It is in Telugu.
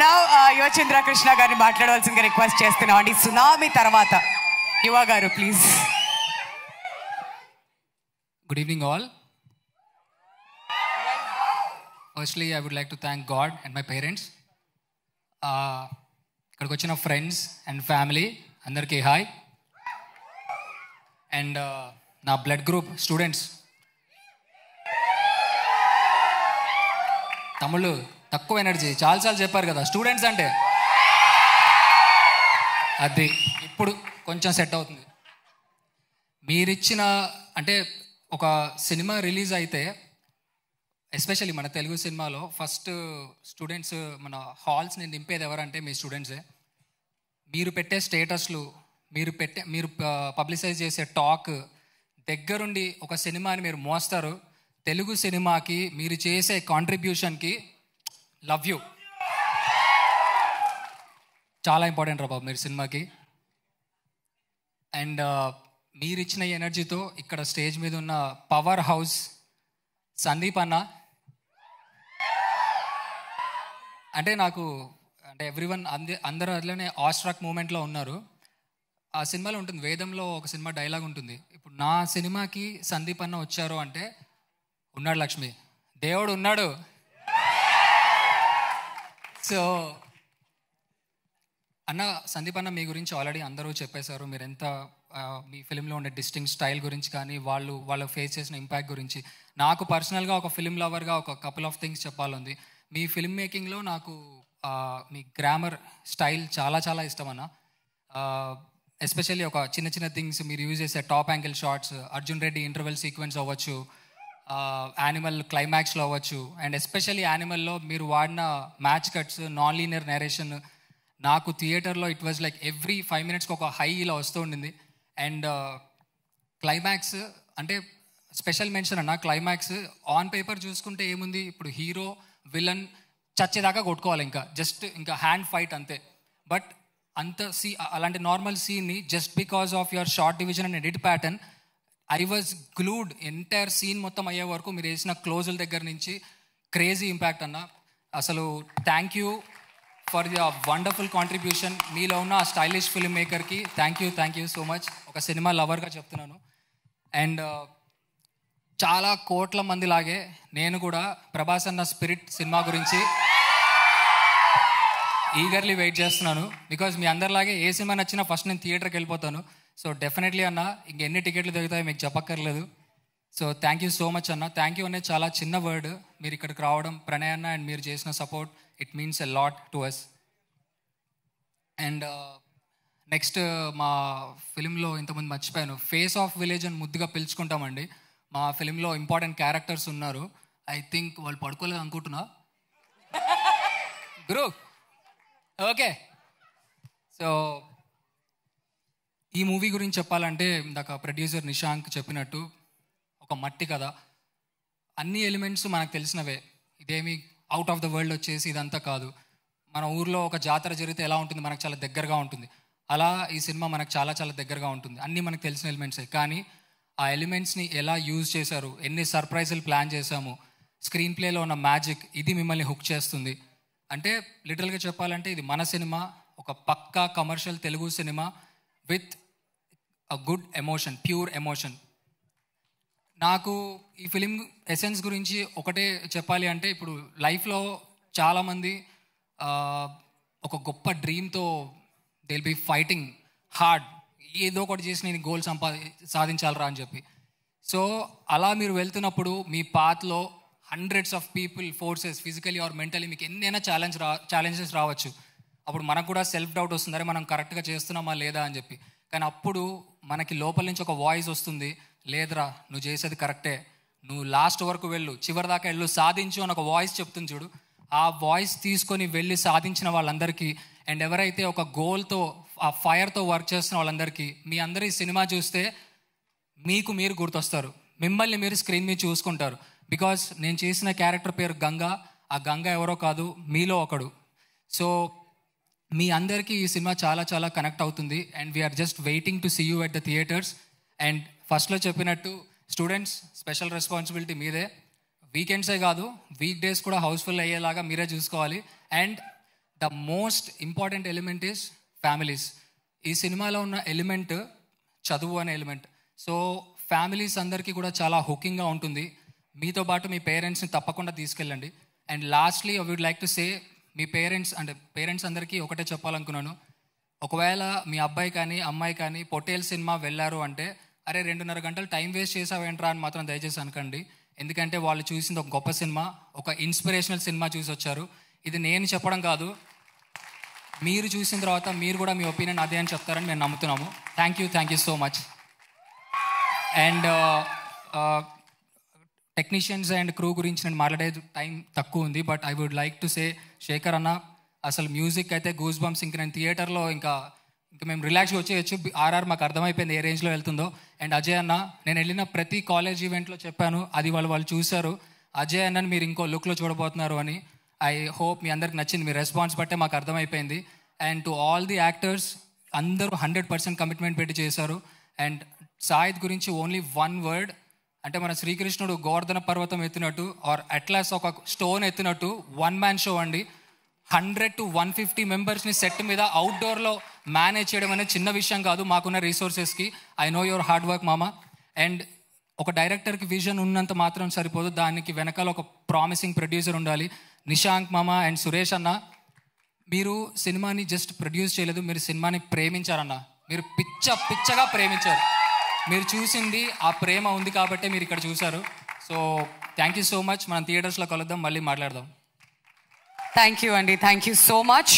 నవ్ యువచంద్ర కృష్ణ గారిని మాట్లాడవలసిందిగా రిక్వెస్ట్ చేస్తున్నాం అండి సునామీ తర్వాత యువ గారు please good evening all firstly I would like to thank God and my parents ఇక్కడికి వచ్చిన ఫ్రెండ్స్ అండ్ ఫ్యామిలీ అందరికీ హాయ్ అండ్ uh, నా బ్లడ్ గ్రూప్ స్టూడెంట్స్ తమిళ్ తక్కువ ఎనర్జీ చాలాసార్లు చెప్పారు కదా స్టూడెంట్స్ అంటే అది ఇప్పుడు కొంచెం సెట్ అవుతుంది మీరిచ్చిన అంటే ఒక సినిమా రిలీజ్ అయితే ఎస్పెషల్లీ మన తెలుగు సినిమాలో ఫస్ట్ స్టూడెంట్స్ మన హాల్స్ని నింపేది ఎవరంటే మీ స్టూడెంట్సే మీరు పెట్టే స్టేటస్లు మీరు పెట్టే మీరు పబ్లిసైజ్ చేసే టాక్ దగ్గరుండి ఒక సినిమాని మీరు మోస్తారు తెలుగు సినిమాకి మీరు చేసే కాంట్రిబ్యూషన్కి లవ్ యూ చాలా ఇంపార్టెంట్ రా బాబు మీరు సినిమాకి అండ్ మీరు ఇచ్చిన ఎనర్జీతో ఇక్కడ స్టేజ్ మీద ఉన్న పవర్ హౌస్ సందీప్ అన్న అంటే నాకు అంటే ఎవ్రీవన్ అంద అందరూ అట్లనే ఆస్ట్రాక్ మూమెంట్లో ఉన్నారు ఆ సినిమాలో ఉంటుంది వేదంలో ఒక సినిమా డైలాగ్ ఉంటుంది ఇప్పుడు నా సినిమాకి సందీప్ అన్న వచ్చారు అంటే ఉన్నాడు లక్ష్మి దేవుడు ఉన్నాడు సో అన్న సందీప్ అన్న మీ గురించి ఆల్రెడీ అందరూ చెప్పేశారు మీరు ఎంత మీ ఫిలింలో ఉండే డిస్టింగ్ స్టైల్ గురించి కానీ వాళ్ళు వాళ్ళు ఫేస్ చేసిన ఇంపాక్ట్ గురించి నాకు పర్సనల్గా ఒక ఫిలిం లవర్గా ఒక కపుల్ ఆఫ్ థింగ్స్ చెప్పాలంది మీ ఫిలిం మేకింగ్లో నాకు మీ గ్రామర్ స్టైల్ చాలా చాలా ఇష్టం అన్న ఎస్పెషల్లీ ఒక చిన్న చిన్న థింగ్స్ మీరు యూజ్ చేసే top angle shots Arjun Reddy interval sequence అవ్వచ్చు యానిమల్ క్లైమాక్స్లో అవ్వచ్చు అండ్ ఎస్పెషల్లీ యానిమల్లో మీరు వాడిన match cuts non linear narration నాకు థియేటర్లో it was like every five మినిట్స్కి ఒక హై ఇలా వస్తూ ఉండింది అండ్ క్లైమాక్స్ uh, అంటే స్పెషల్ మెన్షన్ అన్న క్లైమాక్స్ ఆన్ పేపర్ చూసుకుంటే ఏముంది ఇప్పుడు హీరో విలన్ చచ్చేదాకా కొట్టుకోవాలి ఇంకా జస్ట్ ఇంకా హ్యాండ్ ఫైట్ అంతే బట్ అంత సీ అలాంటి నార్మల్ సీన్ని just because of your shot division and edit pattern I was glued entire scene మొత్తం అయ్యే వరకు మీరు వేసిన క్లోజుల దగ్గర నుంచి క్రేజీ ఇంపాక్ట్ అన్న అసలు thank you for the wonderful contribution మీలో ఉన్న ఆ స్టైలిష్ ఫిల్మ్ మేకర్కి thank you thank you so much ఒక సినిమా లవర్గా చెప్తున్నాను అండ్ uh, చాలా కోట్ల మంది లాగే నేను కూడా ప్రభాస్ అన్న స్పిరిట్ సినిమా గురించి ఈగర్లీ వెయిట్ చేస్తున్నాను బికాజ్ మీ అందరిలాగే ఏ సినిమా నచ్చినా ఫస్ట్ నేను థియేటర్కి వెళ్ళిపోతాను సో డెఫినెట్లీ అన్న ఎన్ని టికెట్లు దొరుకుతాయో మీకు చెప్పక్కర్లేదు so thank you so much అన్న థ్యాంక్ యూ అనేది చాలా చిన్న వర్డ్ మీరు ఇక్కడికి రావడం ప్రణయ్ అన్న అండ్ మీరు చేసిన support it means a lot to us and next మా ఫిలింలో ఇంతకుముందు మర్చిపోయాను ఫేస్ ఆఫ్ విలేజ్ అని ముద్దుగా పిలుచుకుంటామండి మా ఫిలింలో ఇంపార్టెంట్ క్యారెక్టర్స్ ఉన్నారు ఐ థింక్ వాళ్ళు పడుకోలేదు అనుకుంటున్నా గ్రూప్ ఓకే సో ఈ మూవీ గురించి చెప్పాలంటే ఇందాక ప్రొడ్యూసర్ నిశాంక్ చెప్పినట్టు ఒక మట్టి కథ అన్ని ఎలిమెంట్స్ మనకు తెలిసినవే ఇదేమి అవుట్ ఆఫ్ ద వరల్డ్ వచ్చేసి ఇదంతా కాదు మన ఊర్లో ఒక జాతర జరిగితే ఎలా ఉంటుంది మనకు చాలా దగ్గరగా ఉంటుంది అలా ఈ సినిమా మనకు చాలా చాలా దగ్గరగా ఉంటుంది అన్నీ మనకు తెలిసిన ఎలిమెంట్సే కానీ ఆ ఎలిమెంట్స్ని ఎలా యూజ్ చేశారు ఎన్ని సర్ప్రైజులు ప్లాన్ చేశాము స్క్రీన్ ప్లేలో ఉన్న మ్యాజిక్ ఇది మిమ్మల్ని హుక్ చేస్తుంది అంటే లిటరల్గా చెప్పాలంటే ఇది మన సినిమా ఒక పక్కా కమర్షియల్ తెలుగు సినిమా with a good emotion pure emotion నాకు ఈ ఫిలిం ఎసెన్స్ గురించి ఒకటే చెప్పాలి అంటే ఇప్పుడు లైఫ్లో చాలామంది ఒక గొప్ప డ్రీమ్తో దిల్ బి ఫైటింగ్ హార్డ్ ఏదో ఒకటి చేసి నేను గోల్ సంపా సాధించాలరా అని చెప్పి సో అలా మీరు వెళ్తున్నప్పుడు మీ పాత్లో hundreds of people forces physically or mentally మీకు ఎన్నైనా ఛాలెంజ్ రా ఛాలెంజెస్ రావచ్చు అప్పుడు మనకు కూడా సెల్ఫ్ డౌట్ వస్తుందరే మనం కరెక్ట్గా చేస్తున్నామా లేదా అని చెప్పి కానీ అప్పుడు మనకి లోపల నుంచి ఒక వాయిస్ వస్తుంది లేదురా నువ్వు చేసేది కరెక్టే నువ్వు లాస్ట్ వరకు వెళ్ళు చివరి దాకా వెళ్ళు సాధించు అని ఒక వాయిస్ చెప్తుంది చూడు ఆ వాయిస్ తీసుకొని వెళ్ళి సాధించిన వాళ్ళందరికీ అండ్ ఎవరైతే ఒక గోల్తో ఆ ఫైర్తో వర్క్ చేస్తున్న వాళ్ళందరికీ మీ అందరి సినిమా చూస్తే మీకు మీరు గుర్తొస్తారు మిమ్మల్ని మీరు స్క్రీన్ మీద చూసుకుంటారు బికాజ్ నేను చేసిన క్యారెక్టర్ పేరు గంగా ఆ గంగ ఎవరో కాదు మీలో ఒకడు సో మీ అందరికీ ఈ సినిమా చాలా చాలా కనెక్ట్ అవుతుంది and we're just waiting to see you at the theatres and ఫస్ట్లో చెప్పినట్టు స్టూడెంట్స్ స్పెషల్ రెస్పాన్సిబిలిటీ మీదే వీకెండ్సే కాదు వీక్ డేస్ కూడా హౌస్ఫుల్ అయ్యేలాగా మీరే చూసుకోవాలి and the most important element is families ఈ సినిమాలో ఉన్న ఎలిమెంట్ చదువు అనే ఎలిమెంట్ సో ఫ్యామిలీస్ అందరికీ కూడా చాలా హుకింగ్గా ఉంటుంది మీతో పాటు మీ పేరెంట్స్ని తప్పకుండా తీసుకెళ్ళండి and lastly I would like to say మీ పేరెంట్స్ అంటే పేరెంట్స్ అందరికీ ఒకటే చెప్పాలనుకున్నాను ఒకవేళ మీ అబ్బాయి కానీ అమ్మాయి కానీ పొటేల్ సినిమా వెళ్ళారు అంటే అరే రెండున్నర గంటలు టైం వేస్ట్ చేసావేంట్రా అని మాత్రం దయచేసి అనకండి ఎందుకంటే వాళ్ళు చూసింది ఒక గొప్ప సినిమా ఒక ఇన్స్పిరేషనల్ సినిమా చూసి వచ్చారు ఇది నేను చెప్పడం కాదు మీరు చూసిన తర్వాత మీరు కూడా మీ ఒపీనియన్ అదే అని చెప్తారని మేము నమ్ముతున్నాము thank you thank you so much and technicians and crew గురించి నేను మాట్లాడే టైం తక్కువ ఉంది but I would like to say Shekhar అన్న అసలు మ్యూజిక్ అయితే గూస్ బంప్స్ ఇంకా నేను థియేటర్లో ఇంకా ఇంకా మేము రిలాక్స్గా వచ్చేయచ్చు ఆర్ఆర్ మాకు అర్థమైపోయింది ఏ రేంజ్లో వెళ్తుందో అండ్ అజయ్ అన్న నేను వెళ్ళిన ప్రతి కాలేజ్ ఈవెంట్లో చెప్పాను అది వాళ్ళు వాళ్ళు చూశారు అజయ్ అన్నని మీరు ఇంకో లుక్లో చూడబోతున్నారు అని ఐ హోప్ మీ అందరికి నచ్చింది మీ రెస్పాన్స్ బట్టే మాకు అర్థమైపోయింది and to all the actors అందరూ హండ్రెడ్ పర్సెంట్ కమిట్మెంట్ పెట్టి చేశారు అండ్ సాయిద్ గురించి ఓన్లీ వన్ వర్డ్ అంటే మన శ్రీకృష్ణుడు గోవర్ధన పర్వతం ఎత్తినట్టు ఆర్ అట్లాస్ ఒక స్టోన్ ఎత్తినట్టు వన్ మ్యాన్ షో అండి హండ్రెడ్ టు వన్ ఫిఫ్టీ మెంబర్స్ని సెట్ మీద అవుట్డోర్లో మేనేజ్ చేయడం అనేది చిన్న విషయం కాదు మాకున్న రీసోర్సెస్కి I know your hard work మామ అండ్ ఒక డైరెక్టర్కి విజన్ ఉన్నంత మాత్రం సరిపోదు దానికి వెనకాల ఒక ప్రామిసింగ్ ప్రొడ్యూసర్ ఉండాలి నిశాంక్ మామ అండ్ సురేష్ అన్న మీరు సినిమాని జస్ట్ ప్రొడ్యూస్ చేయలేదు మీరు సినిమాని ప్రేమించారన్న మీరు పిచ్చ పిచ్చగా ప్రేమించారు మీరు చూసింది ఆ ప్రేమ ఉంది కాబట్టి మీరు ఇక్కడ చూశారు so thank you so much మనం థియేటర్స్లో కలుద్దాం మళ్ళీ మాట్లాడదాం థ్యాంక్ యూ అండి థ్యాంక్ యూ సో మచ్